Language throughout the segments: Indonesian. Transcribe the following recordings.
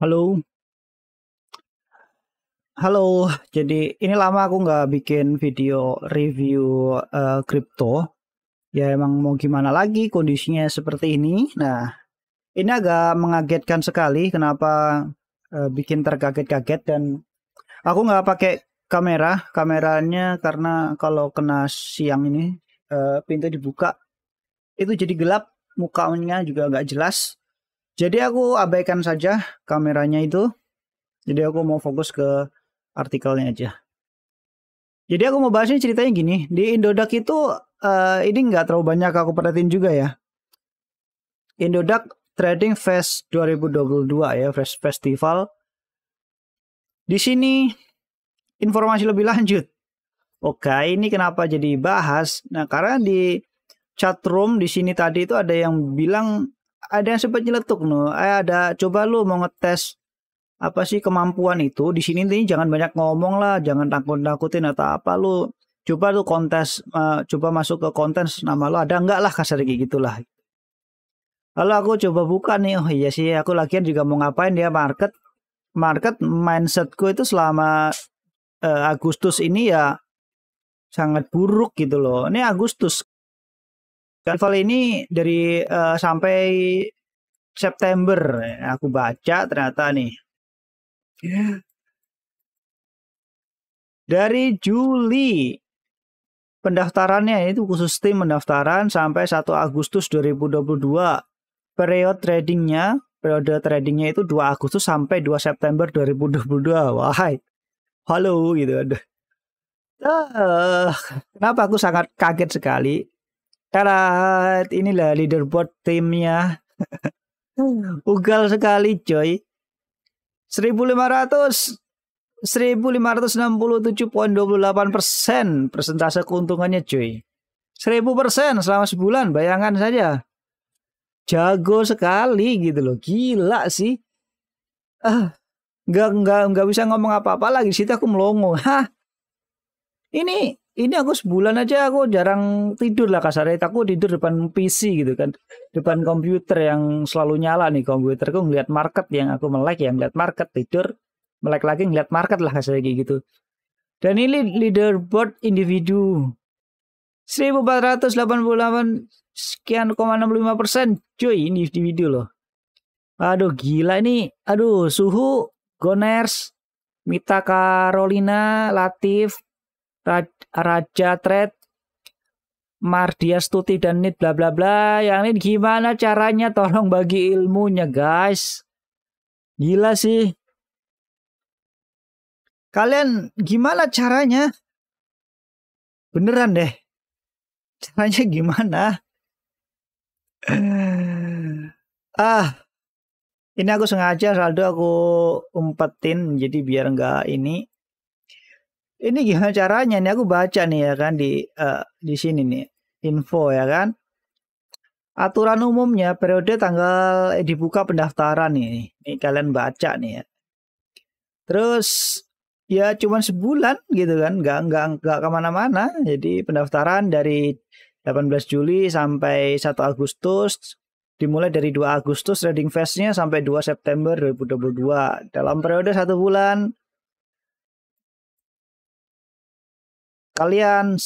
Halo. Halo, jadi ini lama aku nggak bikin video review, kripto. Eh, kripto. Ya emang mau gimana lagi kondisinya seperti ini. Nah, ini agak mengagetkan sekali kenapa, uh, bikin terkaget-kaget dan aku nggak pakai kamera, kameranya karena kalau kena siang ini, uh, pintu dibuka, itu jadi gelap, mukanya juga nggak jelas. Jadi aku abaikan saja kameranya itu. Jadi aku mau fokus ke artikelnya aja. Jadi aku mau bahasnya ceritanya gini. Di Indodak itu uh, ini nggak terlalu banyak aku perhatiin juga ya. Indodak Trading Fest 2022 ya, Fest Festival. Di sini informasi lebih lanjut. Oke, ini kenapa jadi bahas? Nah, karena di chat room di sini tadi itu ada yang bilang ada yang sempat nyeletuk no eh, ada coba lu mau ngetes apa sih kemampuan itu di sini nih jangan banyak ngomong lah jangan takut takutin atau apa lu coba tuh kontes uh, coba masuk ke kontes nama lu ada enggak lah kasar kayak gitulah lalu aku coba buka nih oh iya sih aku lagian juga mau ngapain dia market market mindsetku itu selama uh, Agustus ini ya sangat buruk gitu loh ini Agustus dan Level ini dari uh, sampai September aku baca ternyata nih. Ya. Dari Juli pendaftarannya itu khusus tim pendaftaran sampai 1 Agustus 2022. Periode tradingnya, periode tradingnya itu 2 Agustus sampai 2 September 2022. Wahai. Halo gitu. Uh, kenapa aku sangat kaget sekali karena inilah leaderboard timnya. Hmm. Ugal sekali coy. 1500 1.567 28 persen persentase keuntungannya cuy. 1000 persen selama sebulan bayangan saja. Jago sekali gitu loh. Gila sih. Ah, nggak nggak nggak bisa ngomong apa-apa lagi sih aku melongo. Hah? Ini ini aku sebulan aja aku jarang tidur lah kasarnya aku tidur depan PC gitu kan depan komputer yang selalu nyala nih komputer. aku ngeliat market yang aku melek yang ngeliat market tidur melek lagi ngeliat market lah kasarnya kayak gitu dan ini leaderboard individu 1488 sekian koma 65 persen cuy ini individu loh aduh gila ini aduh suhu Goners Mita Carolina Latif Raja Tret, Mardia Stuti dan Nit bla bla bla. Yang ini gimana caranya tolong bagi ilmunya guys. Gila sih. Kalian gimana caranya? Beneran deh. Caranya gimana? ah, ini aku sengaja saldo aku umpetin jadi biar nggak ini ini gimana caranya nih aku baca nih ya kan di uh, di sini nih info ya kan aturan umumnya periode tanggal eh, dibuka pendaftaran nih nih kalian baca nih ya terus ya cuman sebulan gitu kan nggak nggak nggak kemana-mana jadi pendaftaran dari 18 Juli sampai 1 Agustus dimulai dari 2 Agustus trading festnya sampai 2 September 2022 dalam periode satu bulan Kalian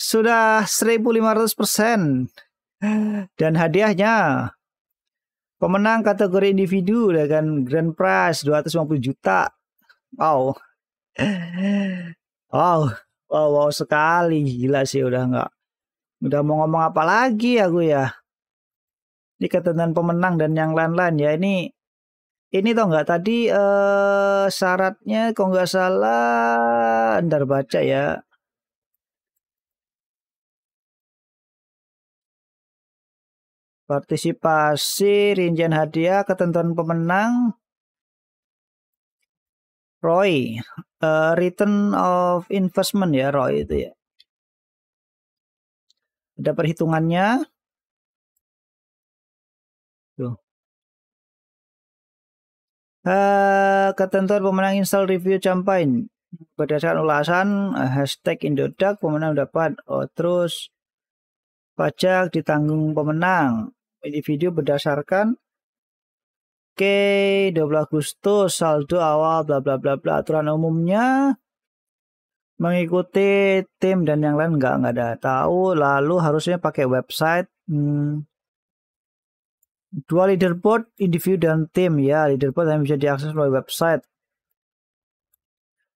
sudah 1500% dan hadiahnya pemenang kategori individu dengan grand prize 250 juta. Wow. Wow, wow, wow sekali gila sih udah nggak udah mau ngomong apa lagi aku ya. Ini ketentuan pemenang dan yang lain-lain ya ini ini tau nggak tadi eh, syaratnya kok nggak salah ntar baca ya Partisipasi, rincian hadiah, ketentuan pemenang, ROI, uh, eh, return of investment ya ROI itu ya. Ada perhitungannya. Tuh. Uh, ketentuan pemenang install review campaign berdasarkan ulasan uh, hashtag Indodak pemenang dapat oh, terus pajak ditanggung pemenang individu berdasarkan K 12 Agustus saldo awal bla bla bla bla aturan umumnya mengikuti tim dan yang lain nggak nggak ada tahu lalu harusnya pakai website hmm. dua leaderboard individu dan tim ya leaderboard yang bisa diakses melalui website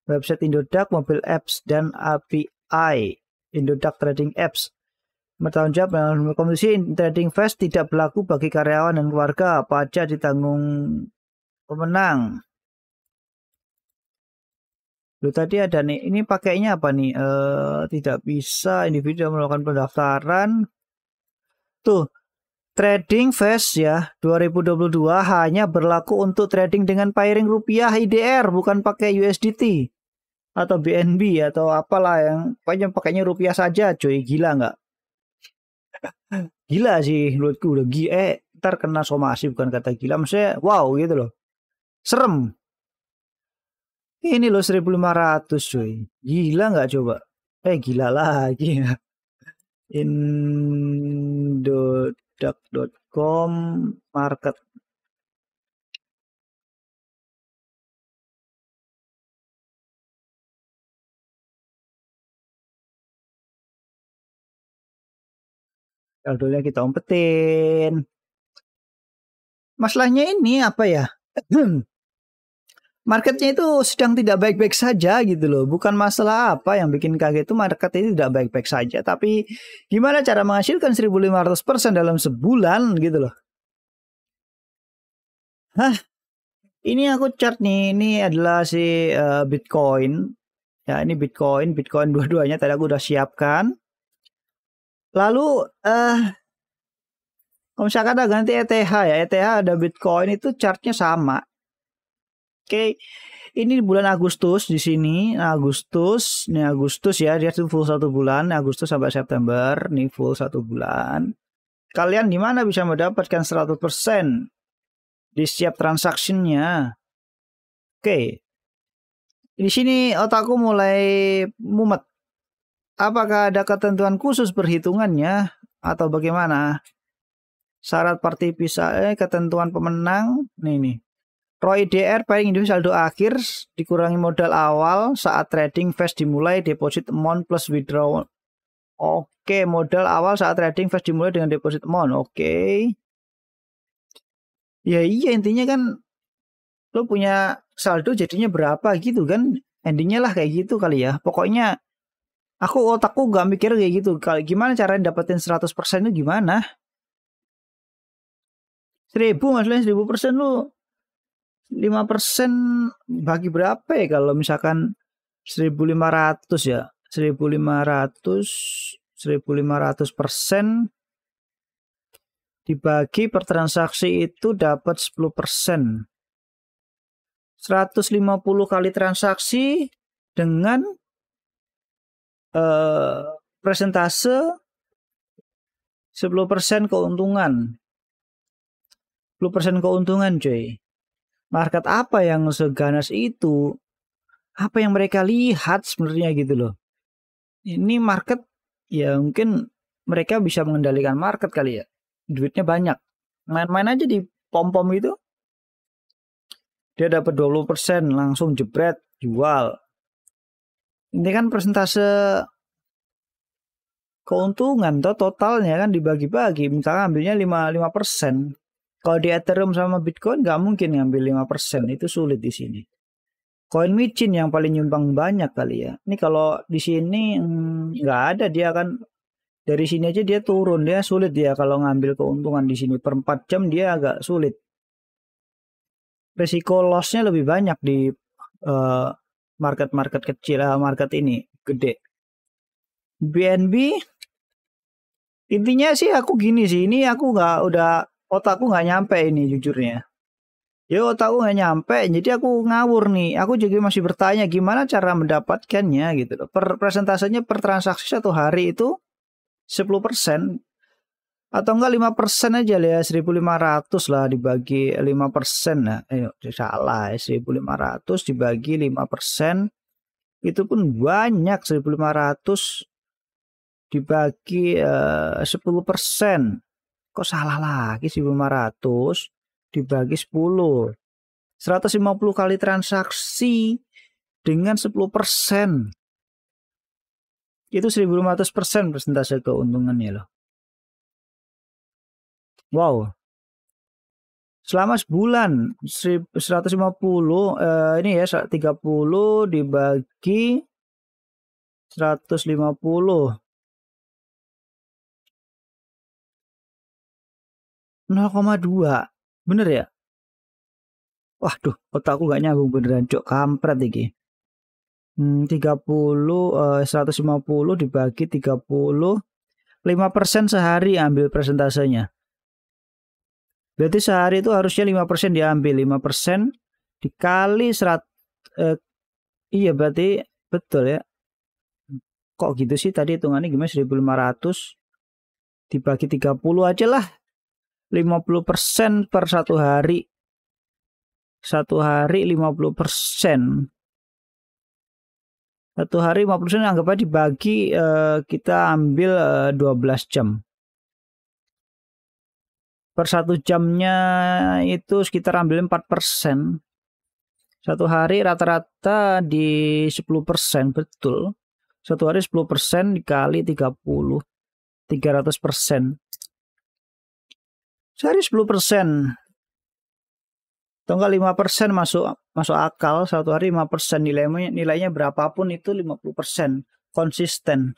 website Indodax mobile apps dan API Indodax trading apps bertanggung jawab dalam komisi trading fast tidak berlaku bagi karyawan dan keluarga pajak ditanggung pemenang Lu tadi ada nih, ini pakainya apa nih? E, tidak bisa individu melakukan pendaftaran. Tuh, trading fast ya 2022 hanya berlaku untuk trading dengan pairing rupiah IDR bukan pakai USDT atau BNB atau apalah yang banyak pakainya rupiah saja, cuy gila nggak? gila sih menurutku udah gila eh ntar kena somasi bukan kata gila maksudnya wow gitu loh serem ini loh 1500 cuy gila nggak coba eh gila lagi indodak.com market Jadulnya kita umpetin. Masalahnya ini apa ya? Marketnya itu sedang tidak baik-baik saja gitu loh. Bukan masalah apa yang bikin kaget itu market ini tidak baik-baik saja. Tapi gimana cara menghasilkan 1500% dalam sebulan gitu loh. Hah? Ini aku chart nih. Ini adalah si uh, Bitcoin. Ya ini Bitcoin. Bitcoin dua-duanya tadi aku udah siapkan. Lalu eh kalau misalkan ada ganti ETH ya, ETH ada Bitcoin itu chartnya sama. Oke, ini bulan Agustus di sini, Agustus, ini Agustus ya, dia full satu bulan, Agustus sampai September, ini full satu bulan. Kalian di mana bisa mendapatkan 100% di setiap transaksinya? Oke. Di sini otakku mulai mumet Apakah ada ketentuan khusus perhitungannya atau bagaimana? Syarat partisipasi eh, ketentuan pemenang nih nih. ROI DR paling individu saldo akhir dikurangi modal awal saat trading phase dimulai deposit amount plus withdraw. Oke, modal awal saat trading phase dimulai dengan deposit amount. Oke. Ya iya intinya kan lo punya saldo jadinya berapa gitu kan endingnya lah kayak gitu kali ya pokoknya Aku otakku gak mikir kayak gitu. Kalau gimana caranya dapetin 100% itu gimana? Seribu maksudnya seribu persen lu lima persen bagi berapa ya kalau misalkan seribu lima ratus ya seribu seribu lima ratus lima ratus persen dibagi per transaksi itu dapat sepuluh persen Seratus lima puluh kali transaksi dengan uh, eh, presentase 10% keuntungan. 10% keuntungan cuy. Market apa yang seganas itu? Apa yang mereka lihat sebenarnya gitu loh. Ini market ya mungkin mereka bisa mengendalikan market kali ya. Duitnya banyak. Main-main aja di pom-pom itu. Dia dapat 20% langsung jebret, jual ini kan persentase keuntungan toh totalnya kan dibagi-bagi misalnya ambilnya 5 persen kalau di Ethereum sama Bitcoin nggak mungkin ngambil 5 persen itu sulit di sini koin micin yang paling nyumbang banyak kali ya ini kalau di sini hmm, nggak hmm, ada dia kan dari sini aja dia turun dia sulit dia kalau ngambil keuntungan di sini per 4 jam dia agak sulit Risiko lossnya lebih banyak di uh, market-market kecil, eh, market ini gede. BNB intinya sih aku gini sih, ini aku nggak udah otakku nggak nyampe ini jujurnya. Ya otakku nggak nyampe, jadi aku ngawur nih. Aku juga masih bertanya gimana cara mendapatkannya gitu loh. Per presentasenya per transaksi satu hari itu 10% atau enggak lima persen aja lah ya ratus lah dibagi lima persen lah ayo salah ya ratus dibagi lima persen itu pun banyak seribu lima ratus dibagi eh, sepuluh persen kok salah lagi seribu lima ratus dibagi sepuluh seratus lima puluh kali transaksi dengan sepuluh persen itu seribu lima ratus persen persentase keuntungannya loh Wow. Selama sebulan 150 eh, ini ya 30 dibagi 150 0,2 bener ya waduh otakku gak nyambung beneran cok kampret iki hmm, 30 eh, 150 dibagi 30 5% sehari ambil persentasenya Berarti sehari itu harusnya 5% diambil, 5% dikali serat eh, iya berarti betul ya. Kok gitu sih tadi hitungannya gimana 1500 dibagi 30 aja lah. 50% per satu hari. Satu hari 50%. Satu hari 50% anggap aja dibagi eh, kita ambil eh, 12 jam per satu jamnya itu sekitar ambil 4 persen satu hari rata-rata di 10 persen betul satu hari 10 persen dikali 30 300 persen sehari 10 persen atau enggak 5 persen masuk masuk akal satu hari 5 persen nilainya nilainya berapapun itu 50 persen konsisten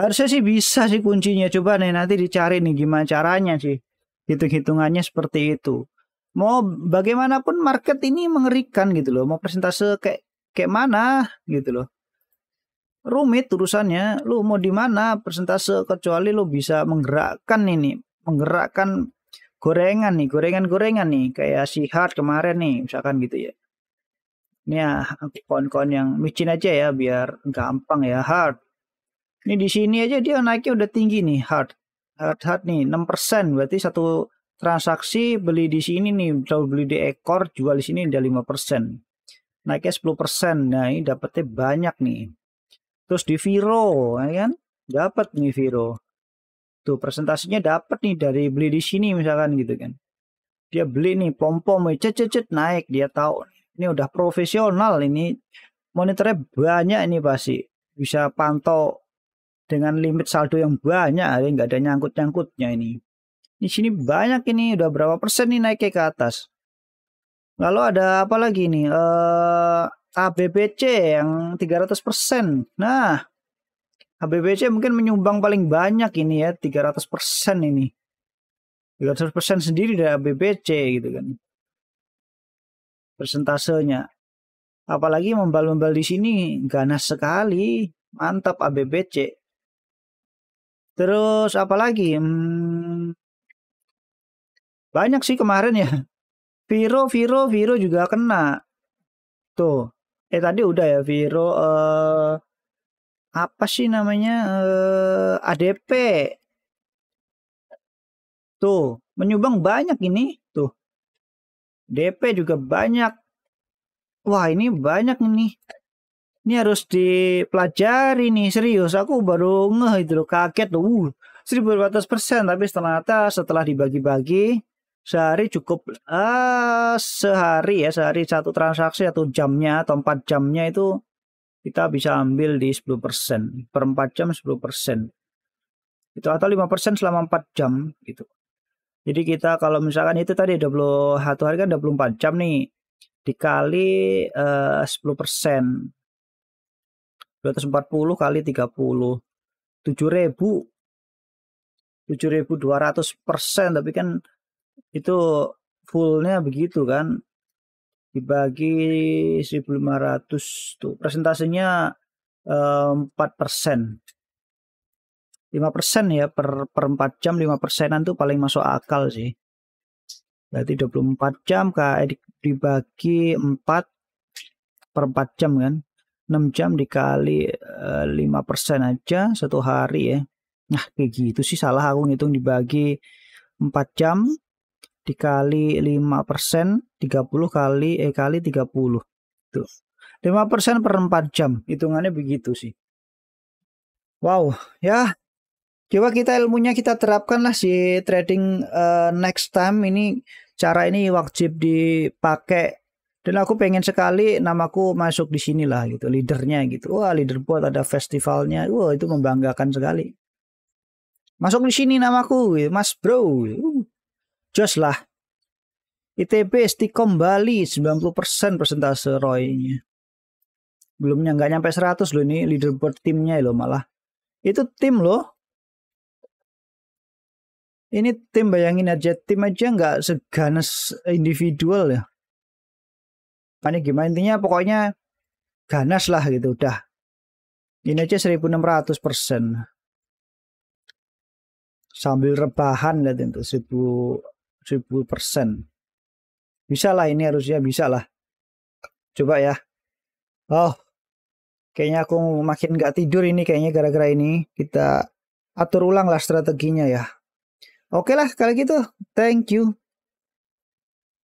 harusnya sih bisa sih kuncinya coba nih nanti dicari nih gimana caranya sih Hitung-hitungannya seperti itu. Mau bagaimanapun market ini mengerikan gitu loh. Mau persentase kayak kayak mana gitu loh. Rumit urusannya. Lu mau di mana persentase kecuali lu bisa menggerakkan ini, menggerakkan gorengan nih, gorengan-gorengan nih kayak si Hart kemarin nih misalkan gitu ya. Ini ya kawan-kawan yang micin aja ya biar gampang ya hard. Ini di sini aja dia naiknya udah tinggi nih hard lihat nih 6% berarti satu transaksi beli di sini nih kalau beli di ekor jual di sini ada 5% naiknya 10% nah ini dapetnya banyak nih terus di Viro ya kan dapat nih Viro tuh presentasinya dapat nih dari beli di sini misalkan gitu kan dia beli nih pom pom cet cet cet naik dia tahu ini udah profesional ini monitornya banyak ini pasti bisa pantau dengan limit saldo yang banyak ya nggak ada nyangkut-nyangkutnya ini di sini banyak ini udah berapa persen nih naiknya ke atas lalu ada apa lagi nih eh ABBC yang 300 persen nah ABBC mungkin menyumbang paling banyak ini ya 300 persen ini 300 persen sendiri dari ABBC gitu kan persentasenya apalagi membal-membal di sini ganas sekali mantap ABBC Terus lagi? Hmm, banyak sih kemarin ya. Viro, Viro, Viro juga kena. Tuh. Eh tadi udah ya Viro eh apa sih namanya? Uh, eh, ADP. Tuh, menyumbang banyak ini. Tuh. DP juga banyak. Wah, ini banyak nih ini harus dipelajari nih serius aku baru ngeh itu loh kaget loh uh, 1400 persen tapi ternyata setelah dibagi-bagi sehari cukup uh, sehari ya sehari satu transaksi atau jamnya atau empat jamnya itu kita bisa ambil di 10 persen per 4 jam 10 persen itu atau lima persen selama empat jam gitu jadi kita kalau misalkan itu tadi 21 hari kan 24 jam nih dikali eh, uh, 10 persen 240 kali 30 7000 7200 persen tapi kan itu fullnya begitu kan dibagi 1500 tuh presentasenya eh, empat persen 5 persen ya per, per 4 jam 5 persenan tuh paling masuk akal sih berarti 24 jam kayak dibagi 4 per 4 jam kan 6 jam dikali eh, lima persen aja satu hari ya. Nah kayak gitu sih salah aku ngitung dibagi 4 jam dikali lima persen 30 kali eh kali 30 tuh lima persen per 4 jam hitungannya begitu sih wow ya coba kita ilmunya kita terapkan lah si trading uh, next time ini cara ini wajib dipakai dan aku pengen sekali namaku masuk di sini lah gitu, leadernya gitu. Wah, leader ada festivalnya. Wah, itu membanggakan sekali. Masuk di sini namaku, Mas Bro. Uh, Jos lah. ITB Stikom Bali 90% persentase ROI-nya. Belumnya nggak nyampe 100 loh ini leaderboard timnya loh malah. Itu tim loh. Ini tim bayangin aja tim aja nggak seganas individual ya aneh gimana intinya pokoknya ganas lah gitu udah ini aja 1600 persen sambil rebahan lihat itu 1000 1000 persen bisa lah ini harusnya bisa lah coba ya oh kayaknya aku makin nggak tidur ini kayaknya gara-gara ini kita atur ulang lah strateginya ya oke lah kalau gitu thank you